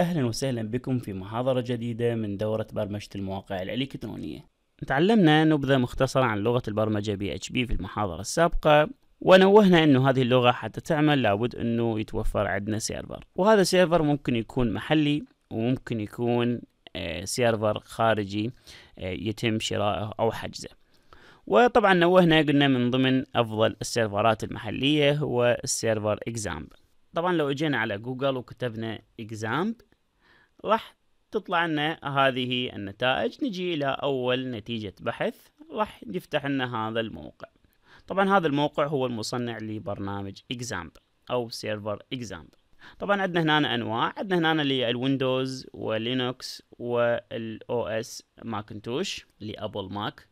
أهلا وسهلا بكم في محاضرة جديدة من دورة برمجة المواقع الإلكترونية تعلمنا نبذة مختصرة عن لغة البرمجة بي اتش بي في المحاضرة السابقة ونوهنا انه هذه اللغة حتى تعمل لابد انه يتوفر عندنا سيرفر وهذا السيرفر ممكن يكون محلي وممكن يكون آه، سيرفر خارجي آه، يتم شرائه او حجزه وطبعا نوهنا قلنا من ضمن افضل السيرفرات المحليه هو السيرفر اكزامب طبعا لو اجينا على جوجل وكتبنا اكزامب راح تطلع لنا هذه النتائج نجي إلى أول نتيجة بحث راح يفتح لنا هذا الموقع طبعا هذا الموقع هو المصنع لبرنامج اكزامبل أو سيرفر اكزامبل طبعا عندنا هنا انواع عندنا هنا اللي الويندوز ولينوكس والاو اس ماكنتوش لابل ماك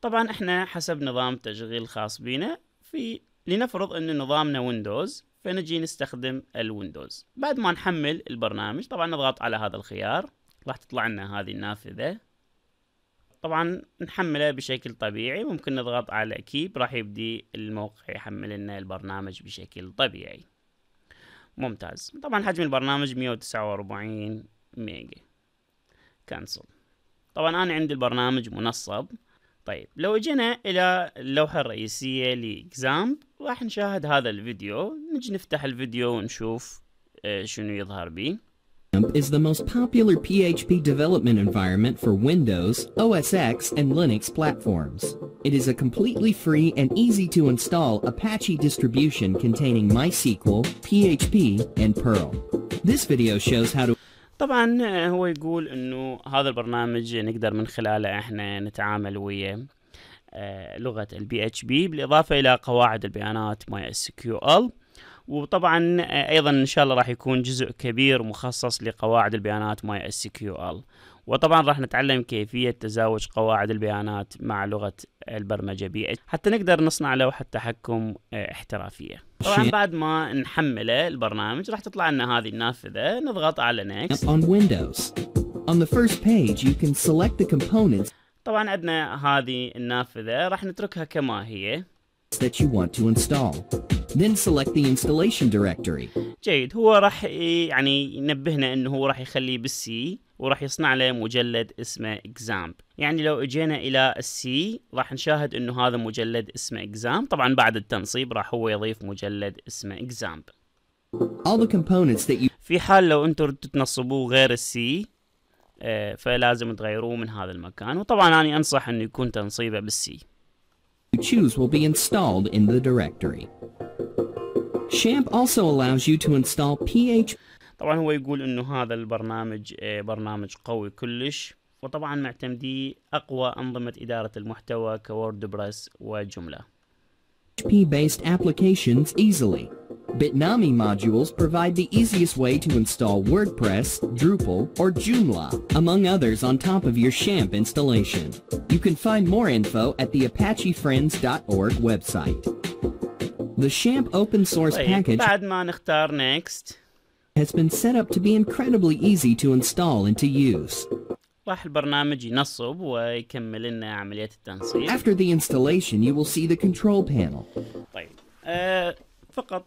طبعا احنا حسب نظام تشغيل خاص بينا في لنفرض ان نظامنا ويندوز فنجي نستخدم الويندوز بعد ما نحمل البرنامج طبعا نضغط على هذا الخيار راح تطلع لنا هذه النافذة طبعا نحمله بشكل طبيعي ممكن نضغط على كيب راح يبدي الموقع يحمل لنا البرنامج بشكل طبيعي ممتاز طبعا حجم البرنامج 149 ميجا كانسل طبعا انا عندي البرنامج منصب طيب لو جينا الى اللوحة الرئيسية لاكزامب راح نشاهد هذا الفيديو نجي نفتح الفيديو ونشوف شنو يظهر بيه is the most popular PHP development environment for Windows, OS X, and Linux platforms. It is a completely free and easy-to-install Apache distribution containing MySQL, PHP, and Perl. This video shows how to طبعا هو يقول انه هذا البرنامج نقدر من خلاله احنا نتعامل ويا لغة البي اتش بي بالإضافة إلى قواعد البيانات ماي اس كيو ال وطبعا آه، أيضا إن شاء الله راح يكون جزء كبير مخصص لقواعد البيانات ماي اس كيو ال وطبعا راح نتعلم كيفية تزاوج قواعد البيانات مع لغة البرمجة بي اتش حتى نقدر نصنع لوحة تحكم آه، احترافية طبعا بعد ما نحمله البرنامج راح تطلع لنا هذه النافذة نضغط على next on Windows on the first page you can select the components طبعا عندنا هذه النافذة راح نتركها كما هي that you want to install. Then select the installation directory. جيد هو راح يعني ينبهنا انه هو راح يخليه بالسي وراح يصنع له مجلد اسمه اكزامب يعني لو اجينا الى السي راح نشاهد انه هذا مجلد اسمه اكزامب طبعا بعد التنصيب راح هو يضيف مجلد اسمه اكزامب All the components that you في حال لو انتم تنصبوه غير السي آه، فلازم تغيروه من هذا المكان وطبعا أنا أنصح أنه يكون تنصيبه بالسي choose will be installed in the directory. Champ also allows you to install PH طبعا هو يقول انه هذا البرنامج آه، برنامج قوي كلش وطبعا معتمدي اقوى انظمه اداره المحتوى كووردبريس وجمله. PHP based applications easily. Bitnami modules provide the easiest way to install WordPress, Drupal, or Joomla, among others on top of your SHAMP installation. You can find more info at the apachefriends.org website. The SHAMP open source Wait, package has been set up to be incredibly easy to install and to use. After the installation, you will see the control panel. فقط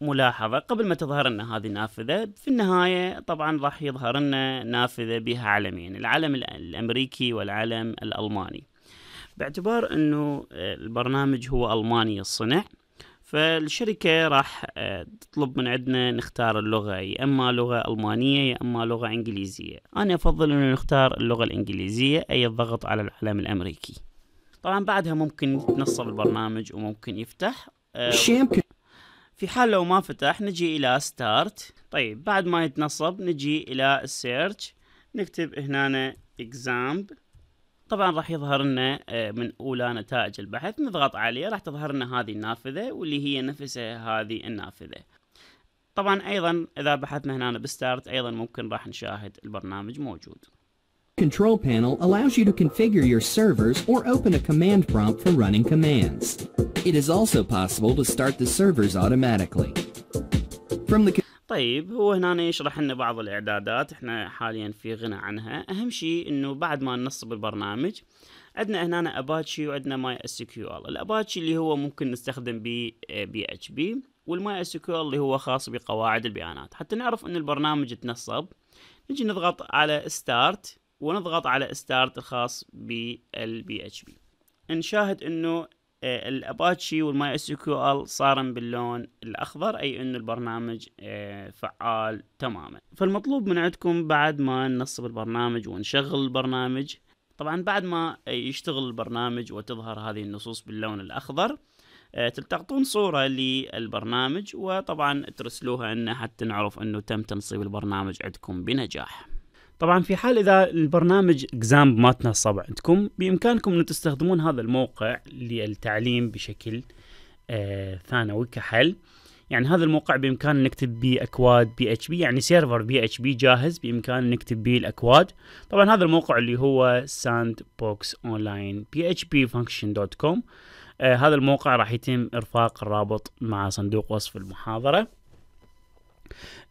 ملاحظة قبل ما تظهر لنا هذه النافذة في النهاية طبعا راح يظهر لنا نافذة بها علمين العلم الأمريكي والعلم الألماني باعتبار أنه البرنامج هو ألماني الصنع فالشركة راح آه، تطلب من عندنا نختار اللغة يا إما لغة ألمانية يا إما لغة إنجليزية أنا أفضل أنه نختار اللغة الإنجليزية أي الضغط على العلم الأمريكي طبعا بعدها ممكن يتنصب البرنامج وممكن يفتح آه، في حال لو ما فتح نجي الى ستارت طيب بعد ما يتنصب نجي الى السيرش نكتب هنا اكزامب طبعا راح يظهر لنا آه، من اولى نتائج البحث نضغط عليه راح تظهر لنا هذه النافذه واللي هي نفسها هذه النافذه طبعا ايضا اذا بحثنا هنا بستارت ايضا ممكن راح نشاهد البرنامج موجود Control panel allows you to configure your servers or open a command prompt for running commands. It is also possible to start the servers automatically. From the طيب هو هنا يشرح لنا بعض الاعدادات احنا حاليا في غنى عنها اهم شيء انه بعد ما ننصب البرنامج عندنا هنا اباتشي وعندنا ماي اس كيو ال الاباتشي اللي هو ممكن نستخدم به آه، بي اتش بي والماي اس كيو ال اللي هو خاص بقواعد البيانات حتى نعرف ان البرنامج تنصب نجي نضغط على ستارت ونضغط على ستارت الخاص بالبي اتش بي نشاهد انه آه، الاباتشي والماي اس كيو ال صارن باللون الاخضر اي انه البرنامج آه، فعال تماما فالمطلوب من عندكم بعد ما ننصب البرنامج ونشغل البرنامج طبعا بعد ما يشتغل البرنامج وتظهر هذه النصوص باللون الاخضر آه، تلتقطون صورة للبرنامج وطبعا ترسلوها لنا حتى نعرف انه تم تنصيب البرنامج عندكم بنجاح طبعا في حال اذا البرنامج اكزام ما تنصب عندكم بامكانكم ان تستخدمون هذا الموقع للتعليم بشكل آه ثانوي كحل يعني هذا الموقع بامكان نكتب به اكواد بي اتش بي يعني سيرفر بي اتش بي جاهز بامكان نكتب به الاكواد طبعا هذا الموقع اللي هو ساند بوكس اونلاين بي اتش بي فانكشن دوت كوم هذا الموقع راح يتم ارفاق الرابط مع صندوق وصف المحاضره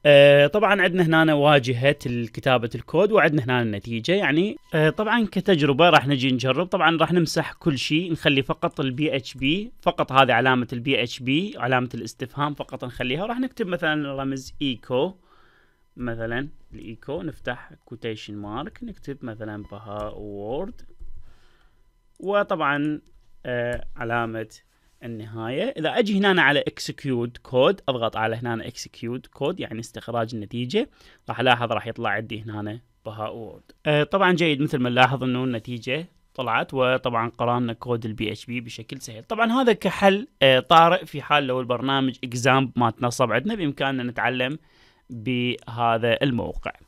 آه، طبعا عندنا هنا واجهه كتابه الكود وعندنا هنا النتيجه يعني آه، طبعا كتجربه راح نجي نجرب طبعا راح نمسح كل شيء نخلي فقط البي اتش بي فقط هذه علامه البي اتش بي علامه الاستفهام فقط نخليها وراح نكتب مثلا رمز ايكو مثلا الايكو نفتح كوتيشن مارك نكتب مثلا بها وورد وطبعا آه، علامه النهايه اذا اجي هنا على اكسكيوت كود اضغط على هنا اكسكيوت كود يعني استخراج النتيجه راح الاحظ راح يطلع عندي هنا بها وورد أه طبعا جيد مثل ما نلاحظ انه النتيجه طلعت وطبعا قرانا كود البي اتش بي بشكل سهل طبعا هذا كحل أه، طارئ في حال لو البرنامج اكزامب ما تنصب عندنا بامكاننا نتعلم بهذا الموقع